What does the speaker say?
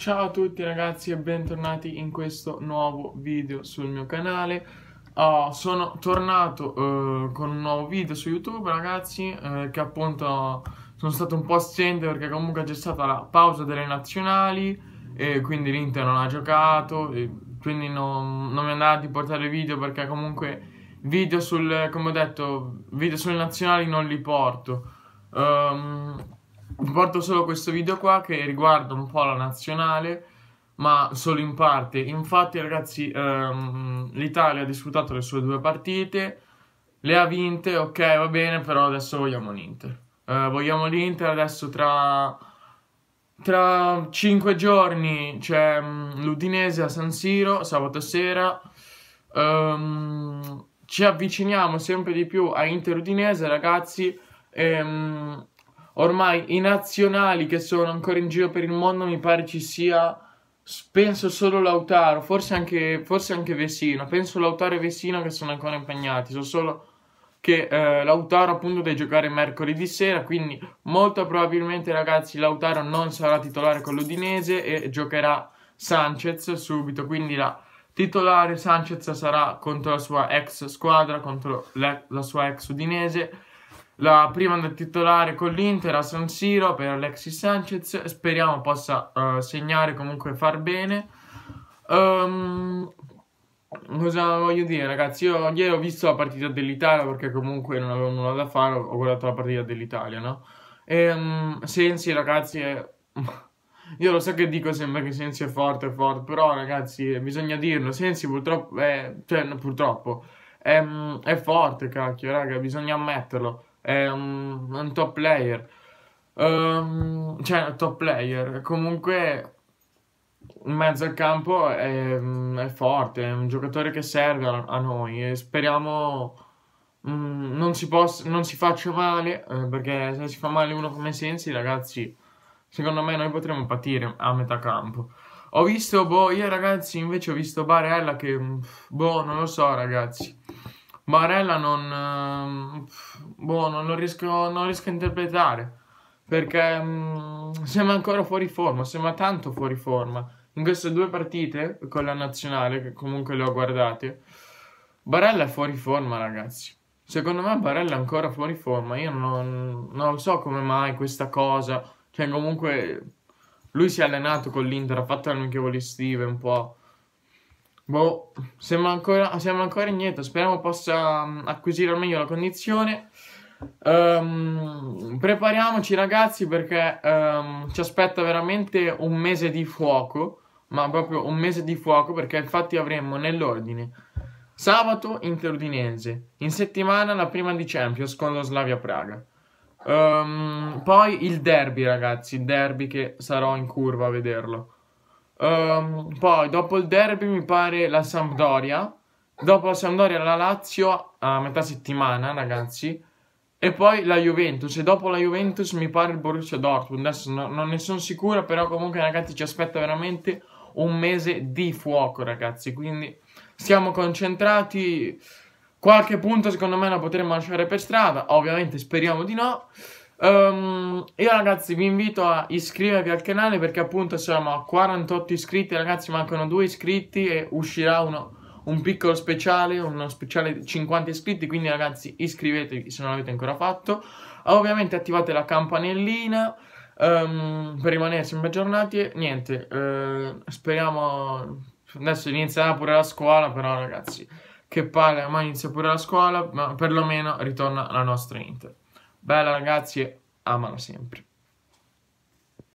Ciao a tutti ragazzi e bentornati in questo nuovo video sul mio canale uh, Sono tornato uh, con un nuovo video su YouTube ragazzi uh, Che appunto sono stato un po' assente perché comunque c'è stata la pausa delle nazionali E quindi l'Inter non ha giocato Quindi non, non mi andava di portare video perché comunque video sul, come ho detto, video sulle nazionali non li porto um, porto solo questo video qua che riguarda un po' la nazionale, ma solo in parte. Infatti, ragazzi, ehm, l'Italia ha disputato le sue due partite, le ha vinte, ok, va bene, però adesso vogliamo l'Inter. Eh, vogliamo l'Inter adesso tra... Tra 5 giorni c'è mm, l'Udinese a San Siro, sabato sera. Um, ci avviciniamo sempre di più a Inter Udinese, ragazzi. Um, Ormai i nazionali che sono ancora in giro per il mondo mi pare ci sia, penso solo Lautaro, forse anche, forse anche Vesino, penso Lautaro e Vesino che sono ancora impegnati, so solo che eh, Lautaro appunto deve giocare mercoledì sera, quindi molto probabilmente ragazzi Lautaro non sarà titolare con l'Udinese e giocherà Sanchez subito, quindi la titolare Sanchez sarà contro la sua ex squadra, contro la sua ex Udinese la prima da titolare con l'Inter a San Siro per Alexis Sanchez. Speriamo possa uh, segnare, comunque far bene. Um, cosa voglio dire, ragazzi? Io ieri ho visto la partita dell'Italia perché comunque non avevo nulla da fare. Ho guardato la partita dell'Italia, no? E um, Sensi, ragazzi, è... Io lo so che dico sempre che Sensi è forte, forte, però ragazzi, bisogna dirlo, Sensi purtroppo è, cioè, no, purtroppo, è, ehm, è forte, cacchio, raga, bisogna ammetterlo è un, un top player. Um, cioè, un top player. Comunque, in mezzo al campo è, è, forte, è un giocatore che serve a, a noi e speriamo um, non, si possa, non si faccia male, eh, perché se si fa male uno come Sensi, ragazzi, secondo me noi potremmo patire a metà campo. Ho visto, boh, io ragazzi invece ho visto Barella che, mm, boh, non lo so ragazzi. Barella non, ehm, boh, non, lo riesco, non riesco a interpretare perché mh, mm, sembra ancora fuori forma, sembra tanto fuori forma. In queste due partite con la nazionale, che comunque le ho guardate, Barella è fuori forma, ragazzi. Secondo me Barella è ancora fuori forma. Io non, non so come mai questa cosa. Cioè, comunque, lui si è allenato con l'Inter, ha fatto le amichevoli estive un po'. Boh, siamo ancora, siamo ancora indietro. Speriamo possa mm, acquisire al meglio la condizione. Um, prepariamoci, ragazzi, perché um, ci aspetta veramente un mese di fuoco. Ma proprio un mese di fuoco, perché infatti avremo nell'ordine sabato Interudinese, in settimana la prima di Champions con lo Slavia Praga. Ehm, poi il derby, ragazzi, il derby che sarò in curva a vederlo. Um, poi dopo il derby mi pare la Sampdoria. Dopo la Sampdoria la Lazio a metà settimana, ragazzi. E poi la Juventus. E dopo la Juventus mi pare il Borussia Dortmund. Adesso no, non ne sono sicuro, però comunque ragazzi ci aspetta veramente un mese di fuoco, ragazzi. Quindi stiamo concentrati. Qualche punto secondo me la potremmo lasciare per strada. Ovviamente speriamo di no. Um, io ragazzi vi invito a iscrivervi al canale perché appunto siamo a 48 iscritti ragazzi mancano 2 iscritti e uscirà uno, un piccolo speciale uno speciale di 50 iscritti quindi ragazzi iscrivetevi se non l'avete ancora fatto ovviamente attivate la campanellina um, per rimanere sempre aggiornati e niente uh, speriamo adesso inizierà pure la scuola però ragazzi che pare, ormai inizia pure la scuola ma perlomeno ritorna la nostra Inter Bella ragazzi, amala sempre.